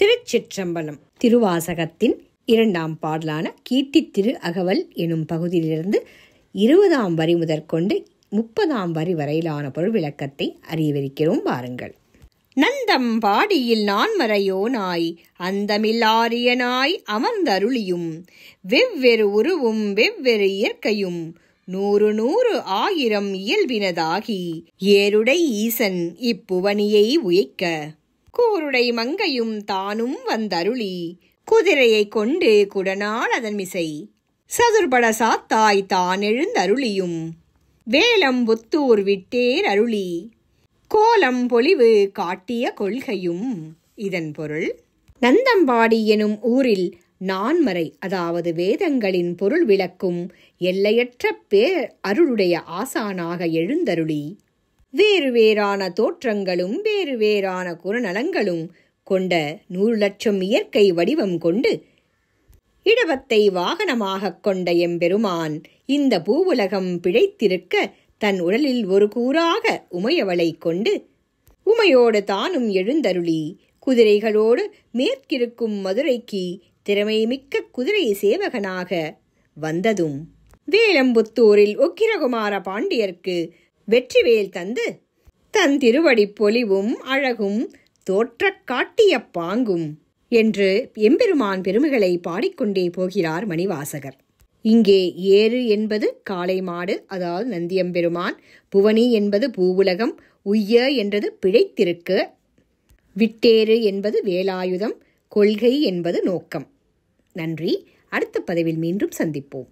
திருச்சிற்றம்பலம் திருவாசகத்தின் இரண்டாம் பாடலான கீர்த்தி திரு அகவல் எனும் பகுதியிலிருந்து இருபதாம் வரி முதற்கொண்டு முப்பதாம் வரி வரையிலான பொருள் விளக்கத்தை அறியவிருக்கிறோம் பாருங்கள் நந்தம் பாடியில் நான்மறையோ நாய் அந்தமில்லாரிய நாய் அமர்ந்தருளியும் வெவ்வேறு உருவும் வெவ்வேறு இயற்கையும் நூறு நூறு ஆயிரம் இயல்பினதாகி ஏருடை ஈசன் இப்புவனியை உயிக்க கூருடை மங்கையும் தானும் வந்தருளி குதிரையை கொண்டு குடனால் அதன் மிசை சதுர்பட சாத்தாய் தான் எழுந்தருளியும் வேலம் புத்தூர் விட்டேர் அருளி கோலம் பொலிவு காட்டிய கொள்கையும் இதன் பொருள் நந்தம்பாடி எனும் ஊரில் நான்மறை அதாவது வேதங்களின் பொருள் விளக்கும் எல்லையற்ற பேர் அருளுடைய ஆசானாக எழுந்தருளி வேறு வேறான தோற்றங்களும் வேறு வேறான குரநலங்களும் கொண்ட நூறு லட்சம் இயற்கை வடிவம் கொண்டு இடவத்தை வாகனமாக கொண்ட எம்பெருமான் இந்த பூவுலகம் பிழைத்திருக்க தன் உடலில் ஒரு கூறாக உமையவளை கொண்டு உமையோடு தானும் எழுந்தருளி குதிரைகளோடு மேற்கிருக்கும் மதுரைக்கு திறமைமிக்க குதிரை சேவகனாக வந்ததும் வேலம்புத்தூரில் உக்கிரகுமார பாண்டியர்க்கு வெற்றிவேல் தந்து தன் திருவடி பொலிவும் அழகும் தோற்றக் காட்டிய பாங்கும் என்று எம்பெருமான் பெருமைகளை பாடிக்கொண்டே போகிறார் மணிவாசகர் இங்கே ஏறு என்பது காளை மாடு அதாவது நந்தியம்பெருமான் புவனி என்பது பூவுலகம் உய்ய என்றது பிழைத்திருக்கு விட்டேறு என்பது வேலாயுதம் கொள்கை என்பது நோக்கம் நன்றி அடுத்த பதிவில் மீண்டும் சந்திப்போம்